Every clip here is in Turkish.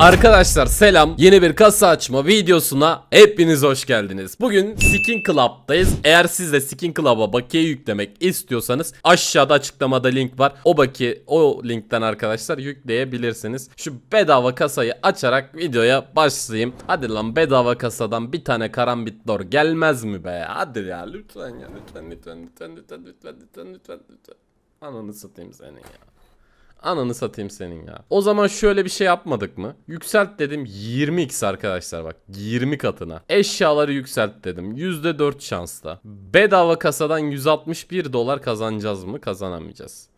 Arkadaşlar selam yeni bir kasa açma videosuna hepiniz hoş geldiniz. Bugün Skin Club'dayız. Eğer siz de Skin Club'a bakiye yüklemek istiyorsanız aşağıda açıklamada link var. O baki o linkten arkadaşlar yükleyebilirsiniz. Şu bedava kasayı açarak videoya başlayayım. Hadi lan bedava kasadan bir tane karambit dor gelmez mi be? Hadi ya lütfen ya lütfen lütfen lütfen lütfen lütfen lütfen lütfen lütfen. Ananı satayım seni ya. Ananı satayım senin ya. O zaman şöyle bir şey yapmadık mı? Yükselt dedim 20x arkadaşlar bak 20 katına. Eşyaları yükselt dedim %4 şansla. Bedava kasadan 161 dolar kazanacağız mı? Kazanamayacağız.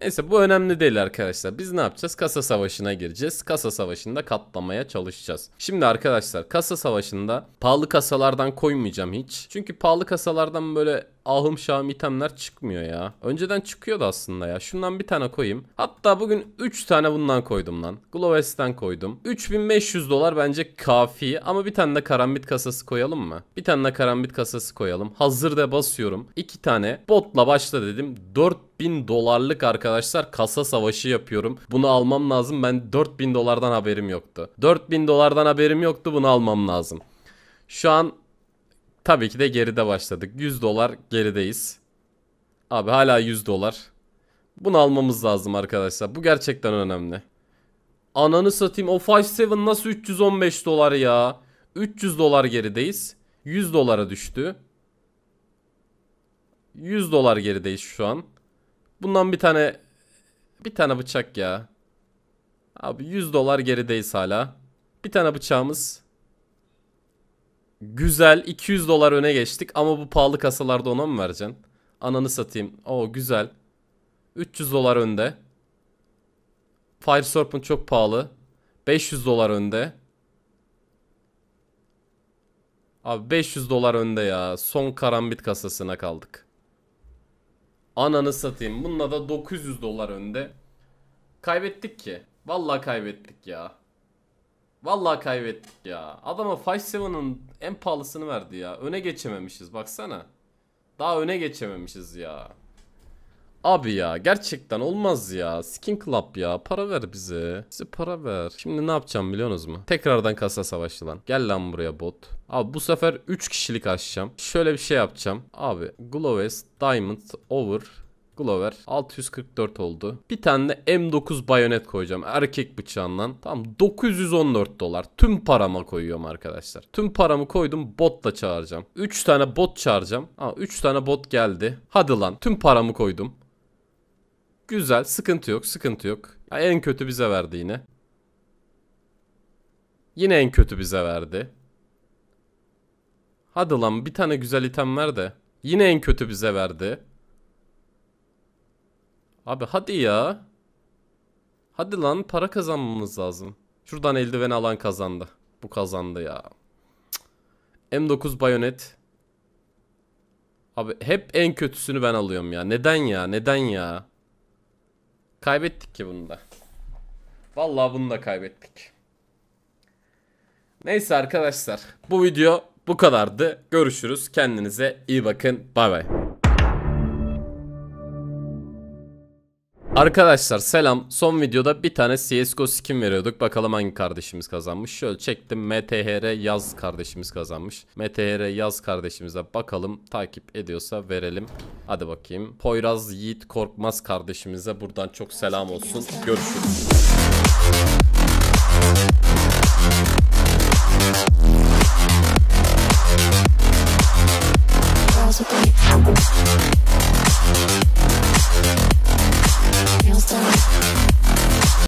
Neyse bu önemli değil arkadaşlar. Biz ne yapacağız? Kasa savaşına gireceğiz. Kasa savaşında katlamaya çalışacağız. Şimdi arkadaşlar kasa savaşında pahalı kasalardan koymayacağım hiç. Çünkü pahalı kasalardan böyle ahım şahım itemler çıkmıyor ya. Önceden çıkıyordu aslında ya. Şundan bir tane koyayım. Hatta bugün 3 tane bundan koydum lan. Glowest'ten koydum. 3500 dolar bence kafi ama bir tane de karambit kasası koyalım mı? Bir tane de karambit kasası koyalım. Hazır da basıyorum. 2 tane botla başla dedim. 4 4000 dolarlık arkadaşlar kasa savaşı yapıyorum. Bunu almam lazım. Ben 4000 dolardan haberim yoktu. 4000 dolardan haberim yoktu. Bunu almam lazım. Şu an Tabii ki de geride başladık. 100 dolar gerideyiz. Abi hala 100 dolar. Bunu almamız lazım arkadaşlar. Bu gerçekten önemli. Ananı satayım. O 5.7 nasıl 315 dolar ya? 300 dolar gerideyiz. 100 dolara düştü. 100 dolar gerideyiz şu an. Bundan bir tane bir tane bıçak ya. Abi 100 dolar gerideyiz hala. Bir tane bıçağımız Güzel 200 dolar öne geçtik ama bu pahalı kasalarda ona mı vereceksin? Ananı satayım. O güzel. 300 dolar önde. Fire Serpent çok pahalı. 500 dolar önde. Abi 500 dolar önde ya. Son karambit kasasına kaldık. Ananı satayım. Bununla da 900 dolar önde. Kaybettik ki. Vallahi kaybettik ya. Vallahi kaybettik ya. Adama 5-7'ın en pahalısını verdi ya. Öne geçememişiz baksana. Daha öne geçememişiz ya. Abi ya gerçekten olmaz ya. Skin Club ya. Para ver bize. Bize para ver. Şimdi ne yapacağım biliyorsunuz mu? Tekrardan kasa savaşı lan. Gel lan buraya bot. Abi bu sefer 3 kişilik açacağım. Şöyle bir şey yapacağım. Abi Glowest, Diamond, Over, Glover 644 oldu. Bir tane de M9 bayonet koyacağım. Erkek bıçağından. Tam 914 dolar. Tüm parama koyuyorum arkadaşlar. Tüm paramı koydum botla çağıracağım. 3 tane bot çağıracağım. Aa 3 tane bot geldi. Hadi lan tüm paramı koydum. Güzel sıkıntı yok sıkıntı yok. Ya en kötü bize verdi yine. Yine en kötü bize verdi. Hadi lan bir tane güzel item ver de. Yine en kötü bize verdi. Abi hadi ya. Hadi lan para kazanmamız lazım. Şuradan eldiven alan kazandı. Bu kazandı ya. M9 bayonet. Abi hep en kötüsünü ben alıyorum ya. Neden ya? Neden ya? Kaybettik ki bunu da. Vallahi bunu da kaybettik. Neyse arkadaşlar. Bu video bu kadardı. Görüşürüz. Kendinize iyi bakın. Bay bay. Arkadaşlar selam. Son videoda bir tane CSGO skin veriyorduk. Bakalım hangi kardeşimiz kazanmış. Şöyle çektim. MTHR yaz kardeşimiz kazanmış. MTHR yaz kardeşimize bakalım. Takip ediyorsa verelim. Hadi bakayım. Poyraz Yiğit Korkmaz kardeşimize buradan çok selam olsun. Görüşürüz. understand.